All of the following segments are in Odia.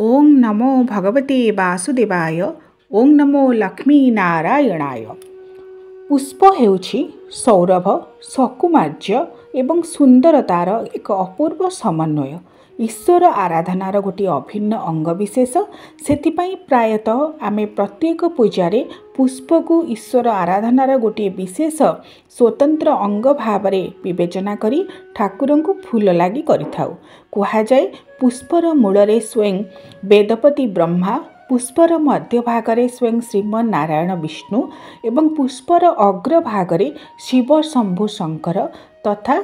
ଓଂ ନମୋ ଭଗବତୀ ବାସୁଦେବାୟ ଓଂ ନମୋ ଲକ୍ଷ୍ମୀ ନାରାୟଣାୟ ପୁଷ୍ପ ହେଉଛି ସୌରଭ ସକୁମାର୍ଯ୍ୟ ଏବଂ ସୁନ୍ଦରତାର ଏକ ଅପୂର୍ବ ସମନ୍ୱୟ ଈଶ୍ୱର ଆରାଧନାର ଗୋଟିଏ ଅଭିନ୍ନ ଅଙ୍ଗବିଶେଷ ସେଥିପାଇଁ ପ୍ରାୟତଃ ଆମେ ପ୍ରତ୍ୟେକ ପୂଜାରେ ପୁଷ୍ପକୁ ଈଶ୍ୱର ଆରାଧନାର ଗୋଟିଏ ବିଶେଷ ସ୍ୱତନ୍ତ୍ର ଅଙ୍ଗ ଭାବରେ ବିବେଚନା କରି ଠାକୁରଙ୍କୁ ଫୁଲ ଲାଗି କରିଥାଉ କୁହାଯାଏ ପୁଷ୍ପର ମୂଳରେ ସ୍ୱୟଂ ବେଦପତି ବ୍ରହ୍ମା ପୁଷ୍ପର ମଧ୍ୟଭାଗରେ ସ୍ୱୟଂ ନାରାୟଣ ବିଷ୍ଣୁ ଏବଂ ପୁଷ୍ପର ଅଗ୍ରଭାଗରେ ଶିବ ଶମ୍ଭୁ ଶଙ୍କର ତଥା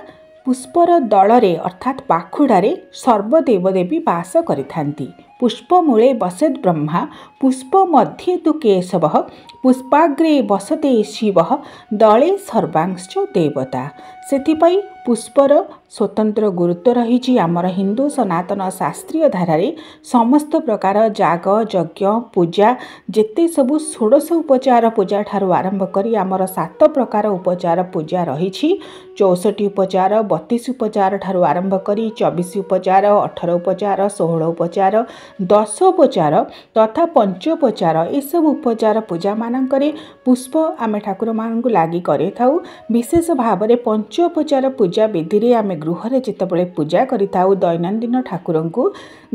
ପୁଷ୍ପର ଦଳରେ ଅର୍ଥାତ୍ ପାଖୁଡ଼ାରେ ସର୍ବଦେବଦେବୀ ବାସ କରିଥାନ୍ତି पुष्पमूले वसद् ब्रह्मा पुष्पमध्ये तु केशवः पुष्पाग्रे ବସତେ ଶିବ ଦଳେ ସର୍ବାଂଶ ଦେବତା ସେଥିପାଇଁ ପୁଷ୍ପର ସ୍ୱତନ୍ତ୍ର ଗୁରୁତ୍ୱ ରହିଛି ଆମର ହିନ୍ଦୁ ସନାତନ ଶାସ୍ତ୍ରୀୟ ଧାରାରେ ସମସ୍ତ ପ୍ରକାର ଯାଗ ଯଜ୍ଞ ପୂଜା ଯେତେ ସବୁ ଷୋଡ଼ଶ ଉପଚାର ପୂଜା ଠାରୁ ଆରମ୍ଭ କରି ଆମର ସାତ ପ୍ରକାର ଉପଚାର ପୂଜା ରହିଛି ଚଉଷଠି ଉପଚାର ବତିଶ ଉପଚାର ଠାରୁ ଆରମ୍ଭ କରି ଚବିଶ ଉପଚାର ଅଠର ଉପଚାର ଷୋହଳ ଉପଚାର ଦଶୋପଚାର ତଥା ପଞ୍ଚୋପଚାର ଏସବୁ ଉପଚାର ପୂଜାମାନଙ୍କରେ ପୁଷ୍ପ ଆମେ ଠାକୁରମାନଙ୍କୁ ଲାଗି କରେଇଥାଉ ବିଶେଷ ଭାବରେ ପଞ୍ଚୋପଚାର ପୂଜା ବିଧିରେ ଆମେ ଗୃହରେ ଯେତେବେଳେ ପୂଜା କରିଥାଉ ଦୈନନ୍ଦିନ ଠାକୁରଙ୍କୁ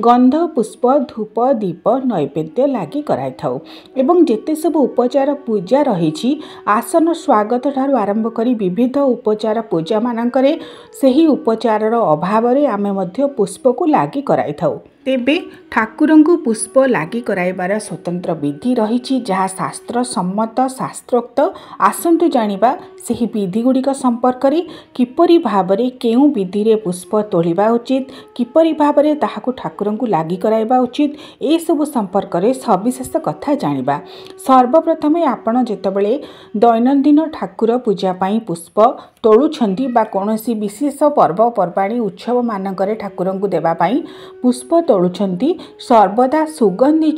ଗନ୍ଧ ପୁଷ୍ପ ଧୂପ ଦୀପ ନୈବେଦ୍ୟ ଲାଗି କରାଇଥାଉ ଏବଂ ଯେତେ ସବୁ ଉପଚାର ପୂଜା ରହିଛି ଆସନ ସ୍ୱାଗତ ଠାରୁ ଆରମ୍ଭ କରି ବିବିଧ ଉପଚାର ପୂଜାମାନଙ୍କରେ ସେହି ଉପଚାରର ଅଭାବରେ ଆମେ ମଧ୍ୟ ପୁଷ୍ପକୁ ଲାଗି କରାଇଥାଉ ତେବେ ଠାକୁରଙ୍କୁ ପୁଷ୍ପ ଲାଗି କରାଇବାର ସ୍ୱତନ୍ତ୍ର ବିଧି ରହିଛି ଯାହା ଶାସ୍ତ୍ର ସମ୍ମତ ଶାସ୍ତ୍ରୋକ୍ତ ଆସନ୍ତୁ ଜାଣିବା ସେହି ବିଧିଗୁଡ଼ିକ ସମ୍ପର୍କରେ କିପରି ଭାବରେ କେଉଁ ବିଧିରେ ପୁଷ୍ପ ତୋଳିବା ଉଚିତ କିପରି ଭାବରେ ତାହାକୁ ଠାକୁର लागिर गरा उ सम् सविशेष कथा जा सर्वप्रथमे आपेब दैनन्दिन ठाकर पूजापा पुष्प तोलुसी विशेष पर्वपर्वाणी उत्सव म ठाकुर देवा पुष्प तोलु सर्वदा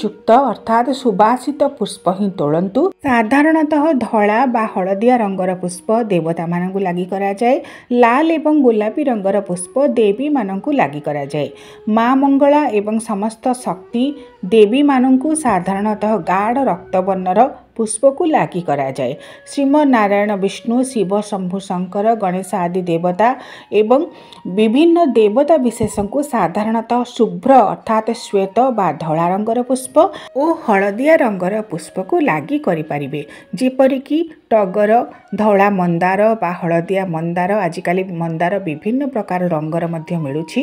युक्त अर्थात सुभाषित पुष्प हिँ तोलु साधारणतः धा हलदिया रङ्ग पुष्प देवता गोलापी रङ्गर पुष्प देवी मगिए मंगल ଉଜ୍ଜ୍ୱଳା ଏବଂ ସମସ୍ତ ଶକ୍ତି ଦେବୀମାନଙ୍କୁ ସାଧାରଣତଃ ଗାଢ଼ ରକ୍ତବର୍ଣ୍ଣର ପୁଷ୍ପକୁ ଲାଗି କରାଯାଏ ଶ୍ରୀମନାରାୟଣ ବିଷ୍ଣୁ ଶିବ ଶମ୍ଭୁ ଶଙ୍କର ଗଣେଶ ଆଦି ଦେବତା ଏବଂ ବିଭିନ୍ନ ଦେବତା ବିଶେଷଙ୍କୁ ସାଧାରଣତଃ ଶୁଭ୍ର ଅର୍ଥାତ୍ ଶ୍ୱେତ ବା ଧଳା ରଙ୍ଗର ପୁଷ୍ପ ଓ ହଳଦିଆ ରଙ୍ଗର ପୁଷ୍ପକୁ ଲାଗି କରିପାରିବେ ଯେପରିକି ଟଗର ଧଳା ମନ୍ଦାର ବା ହଳଦିଆ ମନ୍ଦାର ଆଜିକାଲି ମନ୍ଦାର ବିଭିନ୍ନ ପ୍ରକାର ରଙ୍ଗର ମଧ୍ୟ ମିଳୁଛି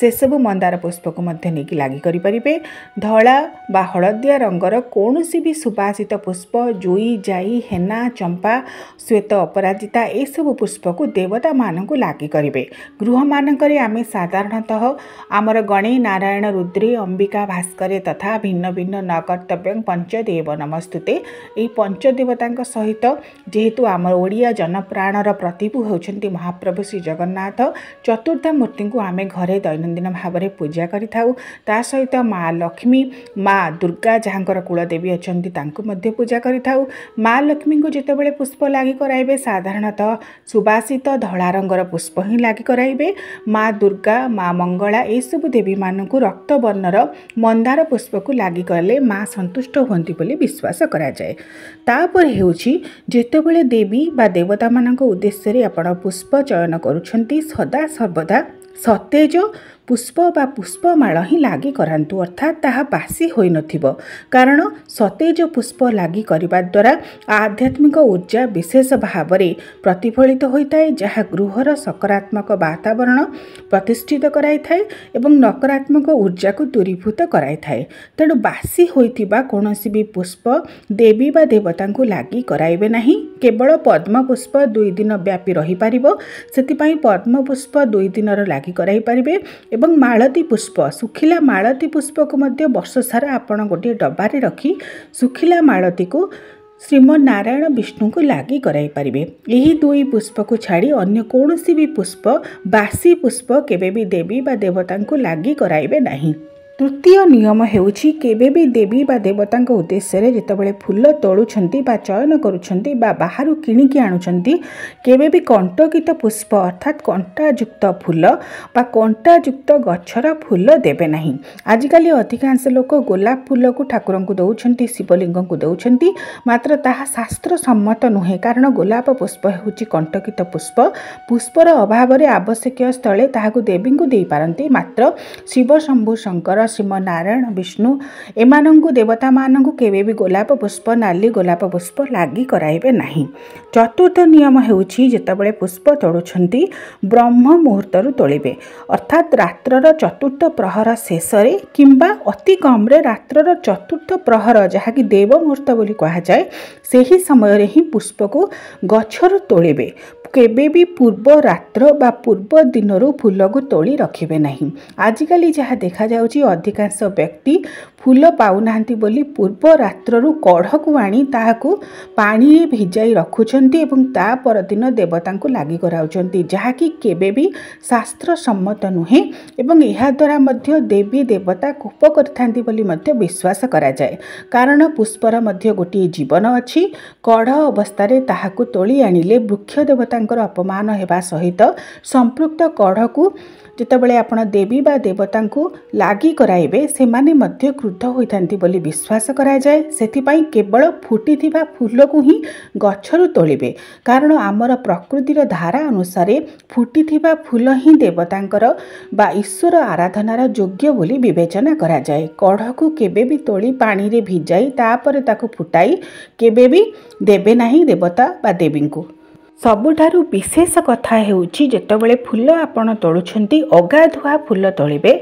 ସେସବୁ ମନ୍ଦାର ପୁଷ୍ପକୁ ମଧ୍ୟ ନେଇକି ଲାଗି କରିପାରିବେ ଧଳା ବା ହଳଦିଆ ରଙ୍ଗର କୌଣସି ବି ସୁବାସିତ ପୁଷ୍ପ ଜୁଇ ଜାଇ ହେନା ଚମ୍ପା ଶ୍ୱେତ ଅପରାଜିତା ଏସବୁ ପୁଷ୍ପକୁ ଦେବତାମାନଙ୍କୁ ଲାଗି କରିବେ ଗୃହମାନଙ୍କରେ ଆମେ ସାଧାରଣତଃ ଆମର ଗଣେଇ ନାରାୟଣ ରୁଦ୍ରି ଅମ୍ବିକା ଭାସ୍କରେ ତଥା ଭିନ୍ନ ଭିନ୍ନ ନକର୍ତ୍ତବ୍ୟ ପଞ୍ଚଦେବ ନମସ୍ତୁତେ ଏହି ପଞ୍ଚଦେବତାଙ୍କ ସହିତ ଯେହେତୁ ଆମ ଓଡ଼ିଆ ଜନପ୍ରାଣର ପ୍ରତିଭୁ ହେଉଛନ୍ତି ମହାପ୍ରଭୁ ଶ୍ରୀ ଜଗନ୍ନାଥ ଚତୁର୍ଦ୍ଧା ମୂର୍ତ୍ତିଙ୍କୁ ଆମେ ଘରେ ଦୈନନ୍ଦିନ ଭାବରେ ପୂଜା କରିଥାଉ ତା ସହିତ ମା ଲକ୍ଷ୍ମୀ ମା ଦୁର୍ଗା ଯାହାଙ୍କର କୁଳଦେବୀ ଅଛନ୍ତି ତାଙ୍କୁ ମଧ୍ୟ ପୂଜା କରିଥାଉ ମା ଲକ୍ଷ୍ମୀଙ୍କୁ ଯେତେବେଳେ ପୁଷ୍ପ ଲାଗି କରାଇବେ ସାଧାରଣତଃ ସୁବାସିତ ଧଳା ରଙ୍ଗର ପୁଷ୍ପ ହିଁ ଲାଗି କରାଇବେ ମା ଦୁର୍ଗା ମା ମଙ୍ଗଳା ଏସବୁ ଦେବୀମାନଙ୍କୁ ରକ୍ତବର୍ଣ୍ଣର ମନ୍ଦାର ପୁଷ୍ପକୁ ଲାଗି କଲେ ମା ସନ୍ତୁଷ୍ଟ ହୁଅନ୍ତି ବୋଲି ବିଶ୍ୱାସ କରାଯାଏ ତାପରେ ହେଉଛି जेतेबेले देवी वा देवता मानको उद्देश्यले आपण पुष्प चयन करूछन्ती सदा सर्वदा सतेजो पुष्प बा पुष्पमाल हि लागी करा अर्थात् ता बासी नतेज पुष्प लाग्वारा आध्यात्मिक उर्जा विशेष भावना प्रतिफलित हुने जहाँ गृह र सकारात्मक वातावरण प्रतिष्ठित गराइ नकारात्मक ऊर्जाको दूरीभूत गराइ तेणु बासी हुनसि पुबी बावताइबे नै केवल पद्मपुष्प दुईदिन व्यापी रहिपार त्यतिप्म पुष्प दुईदिन लागिको पारे ए मालती पुष्प सुखिला पुष्प को मध्य वर्ष सारा आप गए डबारे सुखिला सुखा को श्रीम नारायण विष्णु को लागी विष्णुको लागि यही दुई पुष्प को छाड़ी अन्य भी पुष्प बासी पुष्प भी देवी बा को लागी कराइबे नै ତୃତୀୟ ନିୟମ ହେଉଛି କେବେ ବି ଦେବୀ ବା ଦେବତାଙ୍କ ଉଦ୍ଦେଶ୍ୟରେ ଯେତେବେଳେ ଫୁଲ ତୋଳୁଛନ୍ତି ବା ଚୟନ କରୁଛନ୍ତି ବା ବାହାରୁ କିଣିକି ଆଣୁଛନ୍ତି କେବେ ବି କଣ୍ଟକିତ ପୁଷ୍ପ ଅର୍ଥାତ୍ କଣ୍ଟାଯୁକ୍ତ ଫୁଲ ବା କଣ୍ଟାଯୁକ୍ତ ଗଛର ଫୁଲ ଦେବେ ନାହିଁ ଆଜିକାଲି ଅଧିକାଂଶ ଲୋକ ଗୋଲାପ ଫୁଲକୁ ଠାକୁରଙ୍କୁ ଦେଉଛନ୍ତି ଶିବଲିଙ୍ଗଙ୍କୁ ଦେଉଛନ୍ତି ମାତ୍ର ତାହା ଶାସ୍ତ୍ରସମ୍ମତ ନୁହେଁ କାରଣ ଗୋଲାପ ପୁଷ୍ପ ହେଉଛି କଣ୍ଟକିତ ପୁଷ୍ପ ପୁଷ୍ପର ଅଭାବରେ ଆବଶ୍ୟକୀୟ ସ୍ଥଳେ ତାହାକୁ ଦେବୀଙ୍କୁ ଦେଇପାରନ୍ତି ମାତ୍ର ଶିବ ଶମ୍ଭୁ ଶଙ୍କର ଶ୍ରୀମନାରାୟଣ ବିଷ୍ଣୁ ଏମାନଙ୍କୁ ଦେବତାମାନଙ୍କୁ କେବେ ବି ଗୋଲାପ ପୁଷ୍ପ ନାଲି ଗୋଲାପ ପୁଷ୍ପ ଲାଗି କରାଇବେ ନାହିଁ ଚତୁର୍ଥ ନିୟମ ହେଉଛି ଯେତେବେଳେ ପୁଷ୍ପ ତୋଳୁଛନ୍ତି ବ୍ରହ୍ମ ମୁହୂର୍ତ୍ତରୁ ତୋଳିବେ ଅର୍ଥାତ୍ ରାତ୍ରର ଚତୁର୍ଥ ପ୍ରହର ଶେଷରେ କିମ୍ବା ଅତି କମ୍ରେ ରାତ୍ରର ଚତୁର୍ଥ ପ୍ରହର ଯାହାକି ଦେବ ମୁହୂର୍ତ୍ତ ବୋଲି କୁହାଯାଏ ସେହି ସମୟରେ ହିଁ ପୁଷ୍ପକୁ ଗଛରୁ ତୋଳିବେ କେବେ ବି ପୂର୍ବ ରାତ୍ର ବା ପୂର୍ବ ଦିନରୁ ଫୁଲକୁ ତୋଳି ରଖିବେ ନାହିଁ ଆଜିକାଲି ଯାହା ଦେଖାଯାଉଛି अधिकांश व्यक्ति फूल फुल बोली पूर्व रात्रु कढको आण भिजाइ रकुपर दिन देवताराउँछ जहाँकि के शास्त्र सम्मत नुहेँ यहाँद्वारा देवी देवता कप गरिश्वास कारण पुष्पर मध्य गोट जीवन अझ कढ अवस्थित ताकु तोली आणले वृक्ष देवतापमान सहित सम्पृक्त कढको ଯେତେବେଳେ ଆପଣ ଦେବୀ ବା ଦେବତାଙ୍କୁ ଲାଗି କରାଇବେ ସେମାନେ ମଧ୍ୟ କ୍ରୁଦ୍ଧ ହୋଇଥାନ୍ତି ବୋଲି ବିଶ୍ୱାସ କରାଯାଏ ସେଥିପାଇଁ କେବଳ ଫୁଟିଥିବା ଫୁଲକୁ ହିଁ ଗଛରୁ ତୋଳିବେ କାରଣ ଆମର ପ୍ରକୃତିର ଧାରା ଅନୁସାରେ ଫୁଟିଥିବା ଫୁଲ ହିଁ ଦେବତାଙ୍କର ବା ଈଶ୍ୱର ଆରାଧନାର ଯୋଗ୍ୟ ବୋଲି ବିବେଚନା କରାଯାଏ କଢ଼କୁ କେବେ ବି ତୋଳି ପାଣିରେ ଭିଜାଇ ତାପରେ ତାକୁ ଫୁଟାଇ କେବେ ବି ଦେବେ ନାହିଁ ଦେବତା ବା ଦେବୀଙ୍କୁ ସବୁଠାରୁ ବିଶେଷ କଥା ହେଉଛି ଯେତେବେଳେ ଫୁଲ ଆପଣ ତୋଳୁଛନ୍ତି ଅଗାଧୁଆ ଫୁଲ ତୋଳିବେ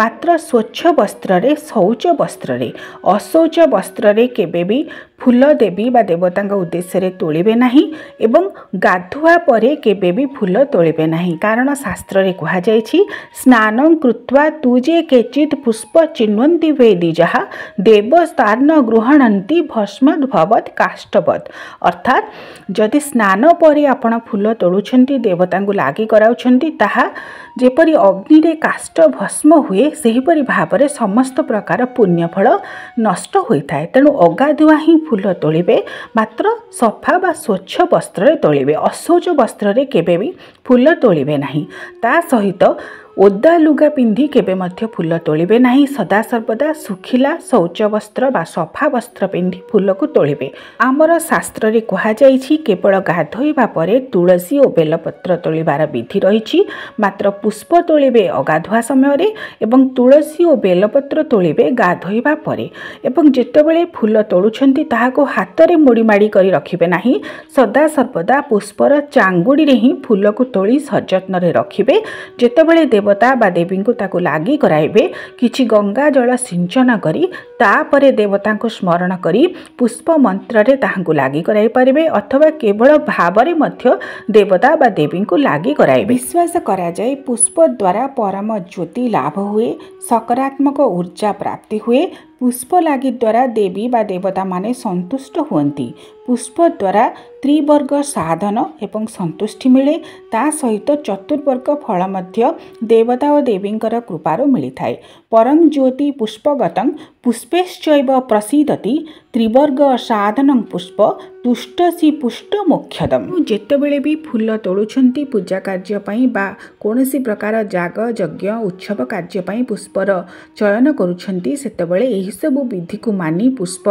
ମାତ୍ର ସ୍ୱଚ୍ଛ ବସ୍ତ୍ରରେ ଶୌଚ ବସ୍ତ୍ରରେ ଅଶୌଚ ବସ୍ତ୍ରରେ କେବେ ବି ଫୁଲ ଦେବୀ ବା ଦେବତାଙ୍କ ଉଦ୍ଦେଶ୍ୟରେ ତୋଳିବେ ନାହିଁ ଏବଂ ଗାଧୁଆ ପରେ କେବେ ବି ଫୁଲ ତୋଳିବେ ନାହିଁ କାରଣ ଶାସ୍ତ୍ରରେ କୁହାଯାଇଛି ସ୍ନାନ କୃତ୍ୱା ତୁ ଯେ କେଚିତ୍ ପୁଷ୍ପ ଚିହ୍ନନ୍ତି ଭେଦି ଯାହା ଦେବସ୍ଥାନ ଗ୍ରହଣନ୍ତି ଭସ୍ମଦ୍ ଭବତ୍ କାଷ୍ଟବତ୍ ଅର୍ଥାତ୍ ଯଦି ସ୍ନାନ ପରେ ଆପଣ ଫୁଲ ତୋଳୁଛନ୍ତି ଦେବତାଙ୍କୁ ଲାଗି କରାଉଛନ୍ତି ତାହା ଯେପରି ଅଗ୍ନିରେ କାଷ୍ଠ ଭସ୍ମ ହୁଏ ସେହିପରି ଭାବରେ ସମସ୍ତ ପ୍ରକାର ପୁଣ୍ୟଫଳ ନଷ୍ଟ ହୋଇଥାଏ ତେଣୁ ଅଗାଧୁଆ ହିଁ ଫୁଲ ତୋଳିବେ ମାତ୍ର ସଫା ବା ସ୍ୱଚ୍ଛ ବସ୍ତ୍ରରେ ତୋଳିବେ ଅଶୌଚ ବସ୍ତ୍ରରେ କେବେ ବି ଫୁଲ ତୋଳିବେ ନାହିଁ ତା ସହିତ ଓଦା ଲୁଗା ପିନ୍ଧି କେବେ ମଧ୍ୟ ଫୁଲ ତୋଳିବେ ନାହିଁ ସଦାସର୍ବଦା ଶୁଖିଲା ଶୌଚ ବସ୍ତ୍ର ବା ସଫା ବସ୍ତ୍ର ପିନ୍ଧି ଫୁଲକୁ ତୋଳିବେ ଆମର ଶାସ୍ତ୍ରରେ କୁହାଯାଇଛି କେବଳ ଗାଧୋଇବା ପରେ ତୁଳସୀ ଓ ବେଲପତ୍ର ତୋଳିବାର ବିଧି ରହିଛି ମାତ୍ର ପୁଷ୍ପ ତୋଳିବେ ଅଗାଧୁଆ ସମୟରେ ଏବଂ ତୁଳସୀ ଓ ବେଲପତ୍ର ତୋଳିବେ ଗାଧୋଇବା ପରେ ଏବଂ ଯେତେବେଳେ ଫୁଲ ତୋଳୁଛନ୍ତି ତାହାକୁ ହାତରେ ମୋଡ଼ି ମାଡ଼ି କରି ରଖିବେ ନାହିଁ ସଦାସର୍ବଦା ପୁଷ୍ପର ଚାଙ୍ଗୁଡ଼ିରେ ହିଁ ଫୁଲକୁ ତୋଳି ସଯତ୍ନରେ ରଖିବେ ଯେତେବେଳେ ଦେବ देवता बा देवीको लागि गराइबे कि गङ्गा जल तापरे देवताको स्मरण पुष्प मन्त्री लाग अथवा केवल मध्य देवता बा देवीको लागि विश्वास द्वारा परम ज्योति लाभ सकारात्मक ऊर्जा प्राप्ति ପୁଷ୍ପଲାଗି ଦ୍ୱାରା ଦେବୀ ବା ଦେବତାମାନେ ସନ୍ତୁଷ୍ଟ ହୁଅନ୍ତି ପୁଷ୍ପ ଦ୍ୱାରା ତ୍ରିବର୍ଗ ସାଧନ ଏବଂ ସନ୍ତୁଷ୍ଟି ମିଳେ ତା ସହିତ ଚତୁର୍ବର୍ଗ ଫଳ ମଧ୍ୟ ଦେବତା ଓ ଦେବୀଙ୍କର କୃପାରୁ ମିଳିଥାଏ ପରମ ଜ୍ୟୋତି ପୁଷ୍ପଗତଂ ପୁଷ୍ପେଶ୍ଚୈବ ପ୍ରସିଦ୍ଧତି ତ୍ରିବର୍ଗ ସାଧନଂ ପୁଷ୍ପ ତୁଷ୍ଟ ସି ପୁଷ୍ଟ ମୋକ୍ଷଦମ୍ ଯେତେବେଳେ ବି ଫୁଲ ତୋଳୁଛନ୍ତି ପୂଜା କାର୍ଯ୍ୟ ପାଇଁ ବା କୌଣସି ପ୍ରକାର ଜାଗ ଯଜ୍ଞ ଉତ୍ସବ କାର୍ଯ୍ୟ ପାଇଁ ପୁଷ୍ପର ଚୟନ କରୁଛନ୍ତି ସେତେବେଳେ ଏହିସବୁ ବିଧିକୁ ମାନି ପୁଷ୍ପ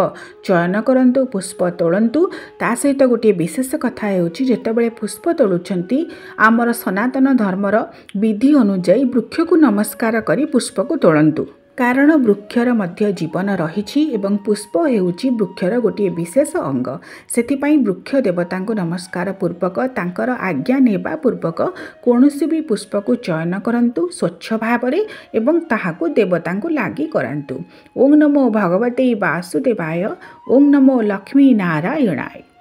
ଚୟନ କରନ୍ତୁ ପୁଷ୍ପ ତୋଳନ୍ତୁ ତା ସହିତ ଗୋଟିଏ ବିଶେଷ କଥା ହେଉଛି ଯେତେବେଳେ ପୁଷ୍ପ ତୋଳୁଛନ୍ତି ଆମର ସନାତନ ଧର୍ମର ବିଧି ଅନୁଯାୟୀ ବୃକ୍ଷକୁ ନମସ୍କାର କରି ପୁଷ୍ପକୁ ତୋଳନ୍ତୁ କାରଣ ବୃକ୍ଷର ମଧ୍ୟ ଜୀବନ ରହିଛି ଏବଂ ପୁଷ୍ପ ହେଉଛି ବୃକ୍ଷର ଗୋଟିଏ ବିଶେଷ ଅଙ୍ଗ ସେଥିପାଇଁ ବୃକ୍ଷ ଦେବତାଙ୍କୁ ନମସ୍କାର ପୂର୍ବକ ତାଙ୍କର ଆଜ୍ଞା ନେବା ପୂର୍ବକ କୌଣସି ବି ପୁଷ୍ପକୁ ଚୟନ କରନ୍ତୁ ସ୍ୱଚ୍ଛ ଭାବରେ ଏବଂ ତାହାକୁ ଦେବତାଙ୍କୁ ଲାଗି କରାନ୍ତୁ ଓଂ ନମୋ ଭଗବତୀ ବାସୁଦେବାୟ ଓଂ ନମୋ ଲକ୍ଷ୍ମୀ ନାରାୟଣାୟ